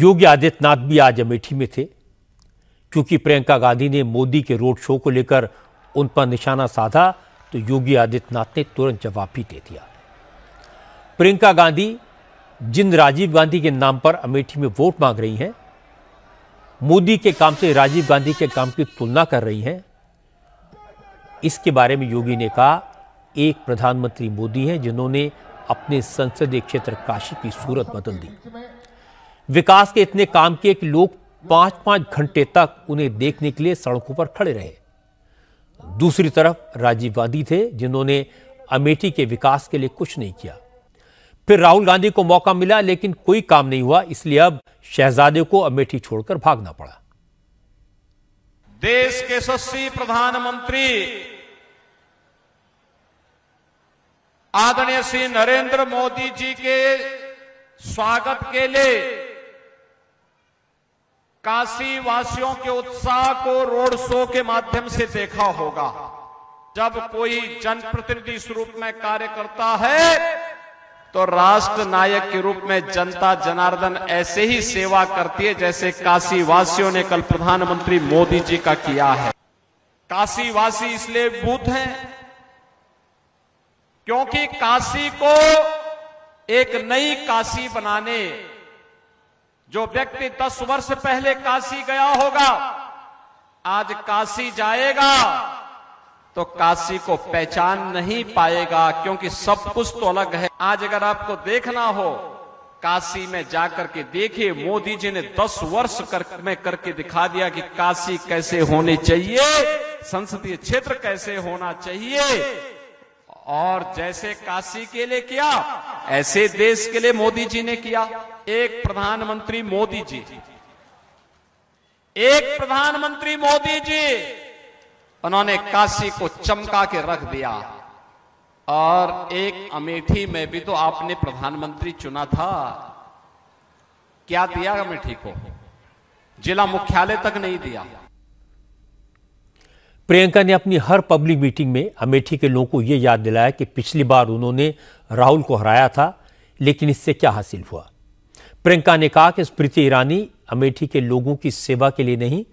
योगी आदित्यनाथ भी आज अमेठी में थे क्योंकि प्रियंका गांधी ने मोदी के रोड शो को लेकर उन पर निशाना साधा तो योगी आदित्यनाथ ने तुरंत जवाब भी दे दिया प्रियंका गांधी जिन राजीव गांधी के नाम पर अमेठी में वोट मांग रही हैं मोदी के काम से राजीव गांधी के काम की तुलना कर रही हैं इसके बारे में योगी ने कहा एक प्रधानमंत्री मोदी हैं जिन्होंने अपने संसदीय क्षेत्र काशी की सूरत बदल दी विकास के इतने काम किए कि लोग पांच पांच घंटे तक उन्हें देखने के लिए सड़कों पर खड़े रहे दूसरी तरफ राजीव गांधी थे जिन्होंने अमेठी के विकास के लिए कुछ नहीं किया फिर राहुल गांधी को मौका मिला लेकिन कोई काम नहीं हुआ इसलिए अब शहजादे को अमेठी छोड़कर भागना पड़ा देश के यशस्वी प्रधानमंत्री आदरणीय श्री नरेंद्र मोदी जी के स्वागत के लिए काशी वासियों के उत्साह को रोड शो के माध्यम से देखा होगा जब कोई जनप्रतिनिधि इस रूप में कार्य करता है तो राष्ट्र नायक के रूप में जनता जनार्दन ऐसे ही सेवा करती है जैसे काशी वासियों ने कल प्रधानमंत्री मोदी जी का किया है काशी वासी इसलिए भूत हैं क्योंकि काशी को एक नई काशी बनाने जो व्यक्ति दस वर्ष पहले काशी गया होगा आज काशी जाएगा तो काशी को पहचान नहीं पाएगा क्योंकि सब कुछ तो अलग है आज अगर आपको देखना हो काशी में जाकर के देखिए मोदी जी ने 10 वर्ष कर, में करके दिखा दिया कि काशी कैसे होनी चाहिए संसदीय क्षेत्र कैसे होना चाहिए और जैसे काशी के लिए किया ऐसे देश के लिए मोदी जी ने किया एक प्रधानमंत्री मोदी जी एक प्रधानमंत्री मोदी जी उन्होंने काशी को चमका के रख दिया और एक अमेठी में भी तो आपने प्रधानमंत्री चुना था क्या दिया अमेठी को जिला मुख्यालय तक नहीं दिया प्रियंका ने अपनी हर पब्लिक मीटिंग में अमेठी के लोगों को यह याद दिलाया कि पिछली बार उन्होंने राहुल को हराया था लेकिन इससे क्या हासिल हुआ प्रियंका ने कहा कि स्मृति ईरानी अमेठी के लोगों की सेवा के लिए नहीं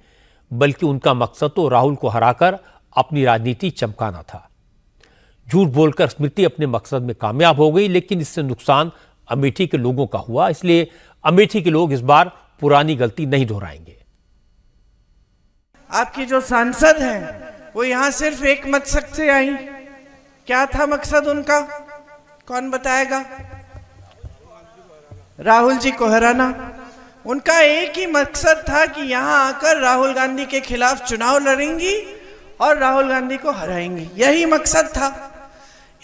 बल्कि उनका मकसद तो राहुल को हराकर अपनी राजनीति चमकाना था झूठ बोलकर स्मृति अपने मकसद में कामयाब हो गई लेकिन इससे नुकसान अमेठी के लोगों का हुआ इसलिए अमेठी के लोग इस बार पुरानी गलती नहीं दोहराएंगे आपकी जो सांसद हैं वो यहाँ सिर्फ एक मकसद से आई क्या था मकसद उनका कौन बताएगा राहुल जी को हराना उनका एक ही मकसद था कि यहाँ आकर राहुल गांधी के खिलाफ चुनाव लड़ेंगी और राहुल गांधी को हराएंगी यही मकसद था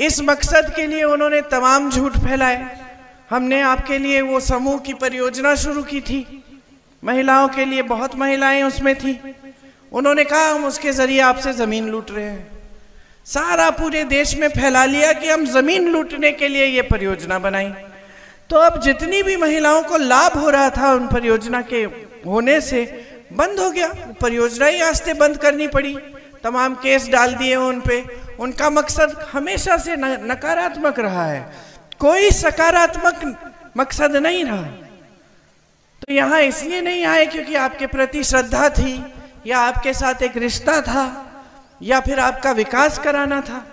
इस मकसद के लिए उन्होंने तमाम झूठ फैलाए हमने आपके लिए वो समूह की परियोजना शुरू की थी महिलाओं के लिए बहुत महिलाएं उसमें थी उन्होंने कहा हम उसके जरिए आपसे जमीन लूट रहे हैं सारा पूरे देश में फैला लिया कि हम जमीन लूटने के लिए ये परियोजना बनाई तो अब जितनी भी महिलाओं को लाभ हो रहा था उन परियोजना के होने से बंद हो गया परियोजना ही आस्ते बंद करनी पड़ी तमाम केस डाल दिए उन पे उनका मकसद हमेशा से नकारात्मक रहा है कोई सकारात्मक मकसद नहीं रहा तो यहाँ इसलिए नहीं आए क्योंकि आपके प्रति श्रद्धा थी या आपके साथ एक रिश्ता था या फिर आपका विकास कराना था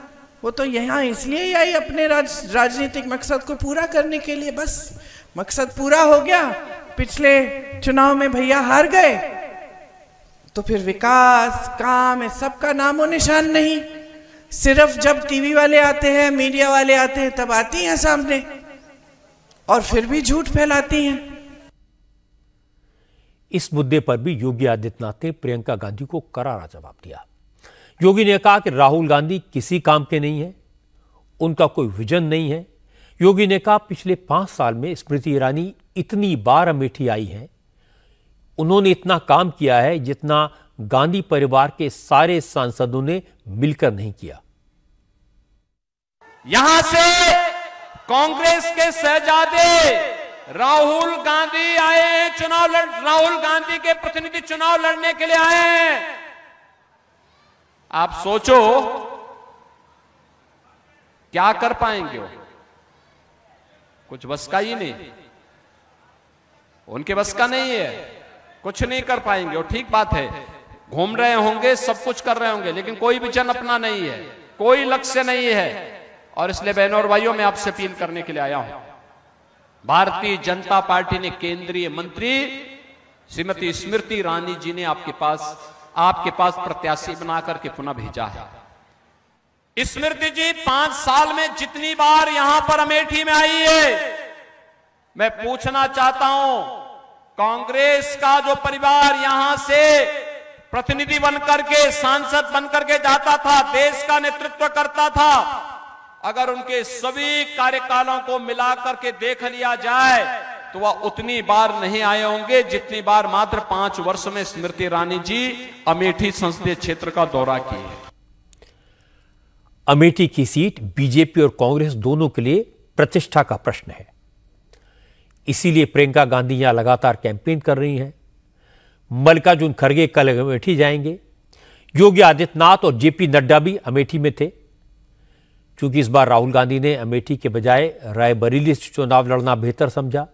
वो तो यहाँ इसलिए आई अपने राज राजनीतिक मकसद को पूरा करने के लिए बस मकसद पूरा हो गया पिछले चुनाव में भैया हार गए तो फिर विकास काम है सबका नामो निशान नहीं सिर्फ जब टीवी वाले आते हैं मीडिया वाले आते हैं तब आती हैं सामने और फिर भी झूठ फैलाती हैं इस मुद्दे पर भी योगी आदित्यनाथ ने प्रियंका गांधी को करारा जवाब दिया योगी ने कहा कि राहुल गांधी किसी काम के नहीं है उनका कोई विजन नहीं है योगी ने कहा पिछले पांच साल में स्मृति ईरानी इतनी बार अमेठी आई है उन्होंने इतना काम किया है जितना गांधी परिवार के सारे सांसदों ने मिलकर नहीं किया यहां से कांग्रेस के सहजादे राहुल गांधी आए हैं चुनाव लड़ राहुल गांधी के प्रतिनिधि चुनाव लड़ने के लिए आए हैं आप सोचो क्या कर पाएंगे वो कुछ बस का ही नहीं उनके बस का नहीं है कुछ नहीं कर पाएंगे और ठीक बात है घूम रहे होंगे सब कुछ कर रहे होंगे लेकिन कोई विजन अपना नहीं है कोई लक्ष्य नहीं है और इसलिए बहनों और भाइयों मैं आपसे अपील करने के लिए आया हूं भारतीय जनता पार्टी ने केंद्रीय मंत्री श्रीमती स्मृति ईरानी जी ने आपके पास आपके पास प्रत्याशी बनाकर के पुनः भेजा है स्मृति जी पांच साल में जितनी बार यहां पर अमेठी में आई है मैं पूछना चाहता हूं कांग्रेस का जो परिवार यहां से प्रतिनिधि बनकर के सांसद बनकर के जाता था देश का नेतृत्व करता था अगर उनके सभी कार्यकालों को मिलाकर के देख लिया जाए तो वह उतनी बार नहीं आए होंगे जितनी बार मात्र पांच वर्ष में स्मृति ईरानी जी अमेठी संसदीय क्षेत्र का दौरा किए अमेठी की सीट बीजेपी और कांग्रेस दोनों के लिए प्रतिष्ठा का प्रश्न है इसीलिए प्रियंका गांधी यहां लगातार कैंपेन कर रही हैं मल्लिकार्जुन खड़गे कल अमेठी जाएंगे योगी आदित्यनाथ और जेपी नड्डा भी अमेठी में थे चूंकि इस बार राहुल गांधी ने अमेठी के बजाय रायबरेली से चुनाव लड़ना बेहतर समझा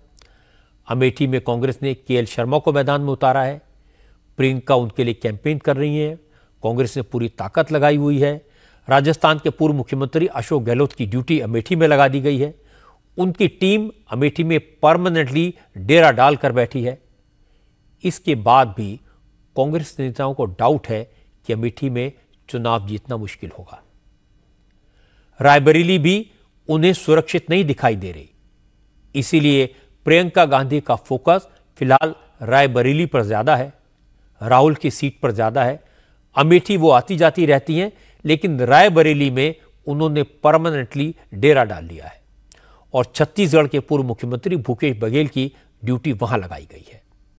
अमेठी में कांग्रेस ने के शर्मा को मैदान में उतारा है प्रियंका उनके लिए कैंपेन कर रही हैं कांग्रेस ने पूरी ताकत लगाई हुई है राजस्थान के पूर्व मुख्यमंत्री अशोक गहलोत की ड्यूटी अमेठी में लगा दी गई है उनकी टीम अमेठी में परमानेंटली डेरा डाल कर बैठी है इसके बाद भी कांग्रेस नेताओं को डाउट है कि अमेठी में चुनाव जीतना मुश्किल होगा रायबरेली भी उन्हें सुरक्षित नहीं दिखाई दे रही इसीलिए प्रियंका गांधी का फोकस फिलहाल रायबरेली पर ज्यादा है राहुल की सीट पर ज्यादा है अमेठी वो आती जाती रहती हैं लेकिन रायबरेली में उन्होंने परमानेंटली डेरा डाल लिया है और छत्तीसगढ़ के पूर्व मुख्यमंत्री भूपेश बघेल की ड्यूटी वहां लगाई गई है